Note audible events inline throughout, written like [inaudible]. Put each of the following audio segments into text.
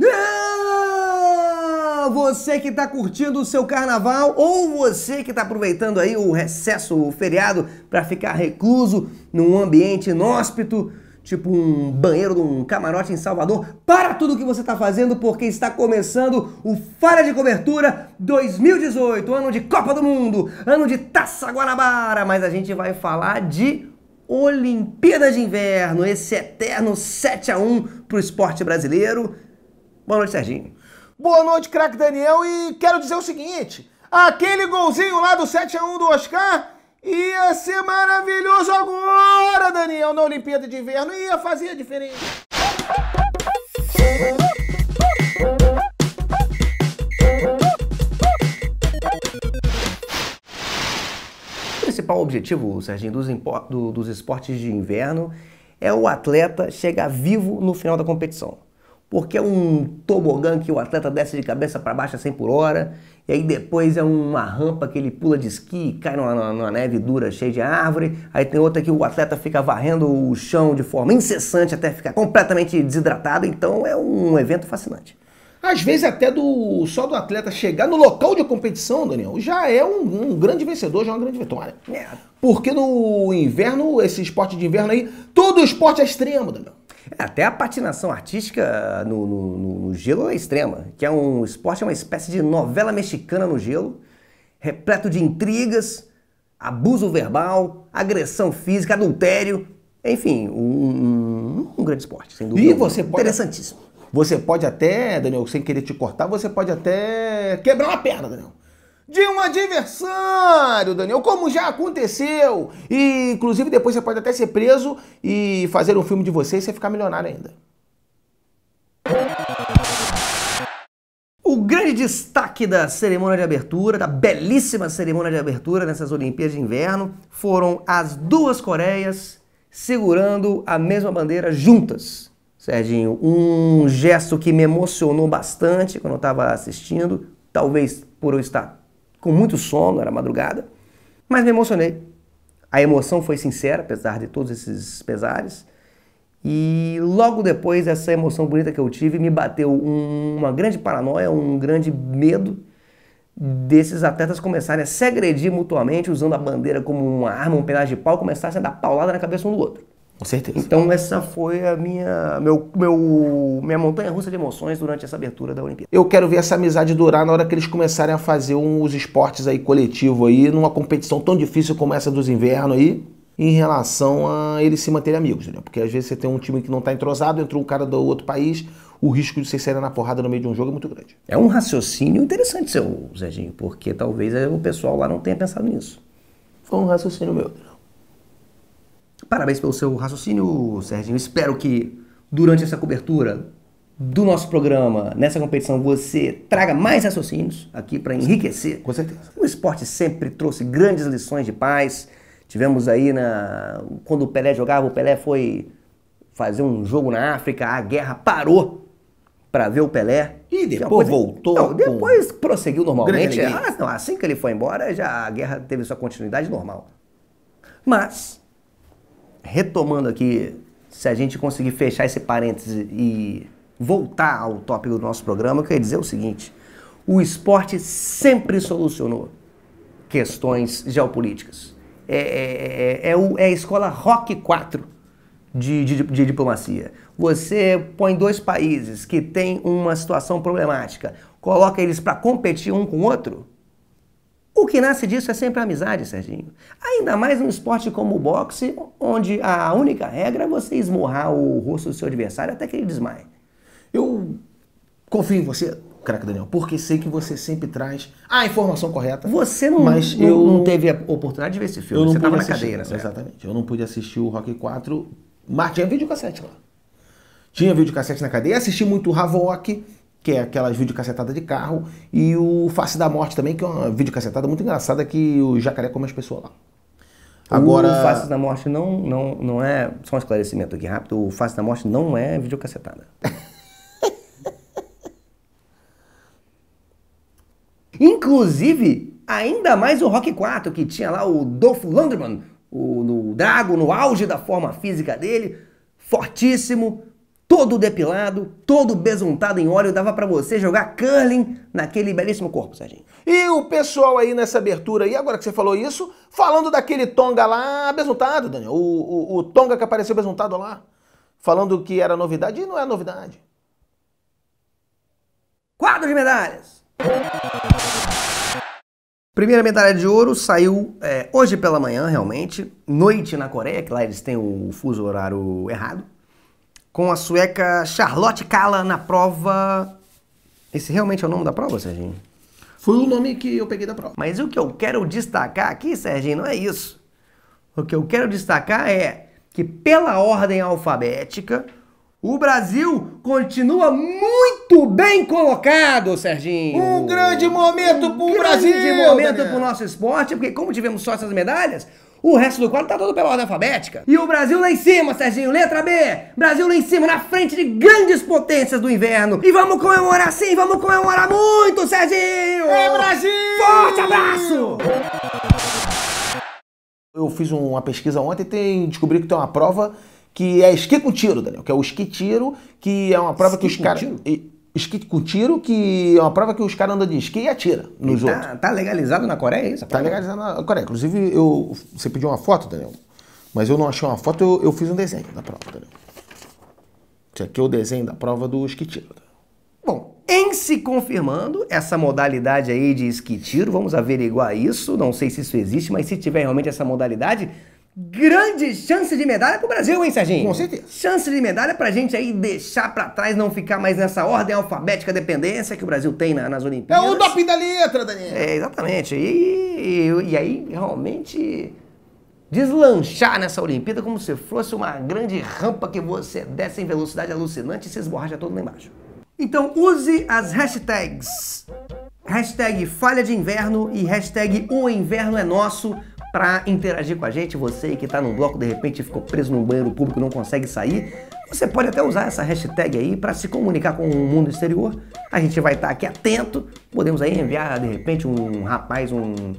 Ah, você que está curtindo o seu carnaval ou você que está aproveitando aí o recesso, o feriado, para ficar recluso num ambiente inóspito, tipo um banheiro de um camarote em Salvador, para tudo que você está fazendo porque está começando o Falha de Cobertura 2018, ano de Copa do Mundo, ano de Taça Guanabara, mas a gente vai falar de Olimpíadas de Inverno, esse eterno 7 a 1 para o esporte brasileiro Boa noite, Serginho. Boa noite, craque Daniel. E quero dizer o seguinte: aquele golzinho lá do 7x1 do Oscar ia ser maravilhoso agora, Daniel, na Olimpíada de Inverno. Ia fazer a diferença. O principal objetivo, Serginho, dos, dos esportes de inverno é o atleta chegar vivo no final da competição porque é um tobogã que o atleta desce de cabeça para baixo a assim 100 por hora, e aí depois é uma rampa que ele pula de esqui, cai numa, numa, neve dura, cheia de árvore, aí tem outra que o atleta fica varrendo o chão de forma incessante até ficar completamente desidratado, então é um evento fascinante às vezes até do só do atleta chegar no local de competição, Daniel, já é um, um grande vencedor, já é uma grande vitória. É. Porque no inverno, esse esporte de inverno aí, todo esporte é extremo, Daniel. É, até a patinação artística ah, no, no, no gelo é extrema, que é um esporte, é uma espécie de novela mexicana no gelo, repleto de intrigas, abuso verbal, agressão física, adultério, enfim, um, um grande esporte, sem dúvida. E você pode... Interessantíssimo você pode até, Daniel, sem querer te cortar, você pode até quebrar uma perna, Daniel. De um adversário, Daniel, como já aconteceu. E, inclusive, depois você pode até ser preso e fazer um filme de você e você ficar milionário ainda. O grande destaque da cerimônia de abertura, da belíssima cerimônia de abertura nessas Olimpíadas de Inverno, foram as duas Coreias segurando a mesma bandeira juntas. Serginho, um gesto que me emocionou bastante quando eu estava assistindo, talvez por eu estar com muito sono, era madrugada, mas me emocionei. A emoção foi sincera, apesar de todos esses pesares. E logo depois, essa emoção bonita que eu tive me bateu um, uma grande paranoia, um grande medo desses atletas começarem a se agredir mutuamente usando a bandeira como uma arma, um pedaço de pau, começarem a dar paulada na cabeça um do outro. Com certeza. Então essa foi a minha, meu, meu, minha montanha russa de emoções durante essa abertura da Olimpíada. Eu quero ver essa amizade durar na hora que eles começarem a fazer uns esportes aí coletivo aí, numa competição tão difícil como essa dos invernos aí em relação a eles se manterem amigos, né? Porque às vezes você tem um time que não está entrosado, entrou um cara do outro país, o risco de vocês saírem na porrada no meio de um jogo é muito grande. É um raciocínio interessante, seu Zezinho, porque talvez o pessoal lá não tenha pensado nisso. Foi um raciocínio meu. Parabéns pelo seu raciocínio, Serginho. Espero que durante essa cobertura do nosso programa, nessa competição, você traga mais raciocínios aqui para enriquecer. Com certeza. O esporte sempre trouxe grandes lições de paz. Tivemos aí na quando o Pelé jogava, o Pelé foi fazer um jogo na África, a guerra parou para ver o Pelé. E depois voltou. Não, depois prosseguiu normalmente. Ah, não, assim que ele foi embora, já a guerra teve sua continuidade normal. Mas retomando aqui, se a gente conseguir fechar esse parêntese e voltar ao tópico do nosso programa, eu queria dizer o seguinte: o esporte sempre solucionou questões geopolíticas. É, é, é, é, é o, é a escola Rock 4 de, de, de diplomacia. Você põe dois países que têm uma situação problemática, coloca eles para competir um com o outro o que nasce disso é sempre amizade, Serginho. Ainda mais num esporte como o boxe, onde a única regra é você esmurrar o rosto do seu adversário até que ele desmaie. Eu confio em você, craque Daniel, porque sei que você sempre traz a informação correta. Você não, mas não, eu não teve a oportunidade de ver esse filme, eu não você estava na cadeira, Exatamente. Eu não pude assistir o Rock 4, mas tinha videocassete lá. Tinha videocassete na cadeia, assisti muito Havoc, que é aquelas videocassetadas de carro, e o Face da Morte também, que é uma videocassetada muito engraçada que o jacaré come as pessoas lá. Agora... O Face da Morte não, não, não é. Só um esclarecimento aqui rápido: o Face da Morte não é videocassetada. [laughs] Inclusive, ainda mais o Rock 4, que tinha lá o Dolph Lundgren, o, o Drago, no auge da forma física dele, fortíssimo, todo depilado, todo besuntado em óleo, dava para você jogar curling naquele belíssimo corpo, Serginho. E o pessoal aí nessa abertura aí, agora que você falou isso, falando daquele Tonga lá besuntado, Daniel, o, o, o Tonga que apareceu besuntado lá, falando que era novidade e não é novidade. Quadro de medalhas! Primeira medalha de ouro saiu é, hoje pela manhã, realmente, noite na Coreia, que lá eles têm o fuso horário errado com a sueca Charlotte Kala na prova. Esse realmente é o nome da prova, Serginho? Foi o nome que eu peguei da prova. Mas o que eu quero destacar aqui, Serginho, não é isso. O que eu quero destacar é que, pela ordem alfabética, o Brasil continua muito bem colocado, Serginho. Um grande momento para o Brasil! Um grande momento para o nosso esporte, porque como tivemos só essas medalhas, o resto do quadro tá todo pela ordem alfabética. E o Brasil lá em cima, Serginho. Letra B. Brasil lá em cima, na frente de grandes potências do inverno. E vamos comemorar sim, vamos comemorar muito, Serginho! É Brasil! Forte abraço! Eu fiz uma pesquisa ontem e tem, descobri que tem uma prova que é esqui com tiro, Daniel. Que é o esqui tiro, que é uma prova esqui que os caras esqui com tiro, que é uma prova que os caras andam de esqui e atira nos e tá, outros. Tá legalizado na Coreia é isso? Tá legalizado na Coreia. Inclusive, eu, você pediu uma foto, Daniel, mas eu não achei uma foto, eu, eu fiz um desenho da prova, Daniel. Isso aqui é o desenho da prova do esqui Bom, em se confirmando essa modalidade aí de esqui vamos averiguar isso, não sei se isso existe, mas se tiver realmente essa modalidade, Grande chance de medalha pro Brasil, hein, Serginho? Com certeza. Chance de medalha pra gente aí deixar pra trás, não ficar mais nessa ordem alfabética dependência que o Brasil tem na, nas Olimpíadas. É o doping da letra, Daniel. É, exatamente. E, e, e aí, realmente, deslanchar nessa Olimpíada como se fosse uma grande rampa que você desce em velocidade alucinante e se esborracha todo lá embaixo. Então use as hashtags. Hashtag falha de inverno e hashtag o inverno é nosso para interagir com a gente, você que está num bloco de repente ficou preso num banheiro público e não consegue sair, você pode até usar essa hashtag aí para se comunicar com o mundo exterior. A gente vai estar tá aqui atento, podemos aí enviar de repente um rapaz, um,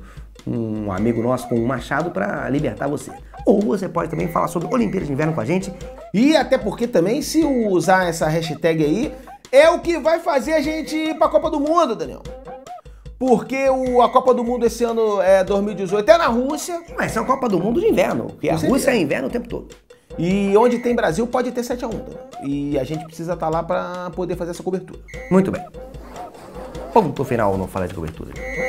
um amigo nosso com um machado para libertar você. Ou você pode também falar sobre Olimpíadas de Inverno com a gente. E até porque também se usar essa hashtag aí é o que vai fazer a gente ir para a Copa do Mundo, Daniel. Porque o, a Copa do Mundo esse ano é 2018 é na Rússia. Mas é a Copa do Mundo de inverno, porque a Rússia é inverno o tempo todo. E onde tem Brasil pode ter 7 a 1 né? E a gente precisa estar tá lá para poder fazer essa cobertura. Muito bem. Vamos pro final, não falar de cobertura.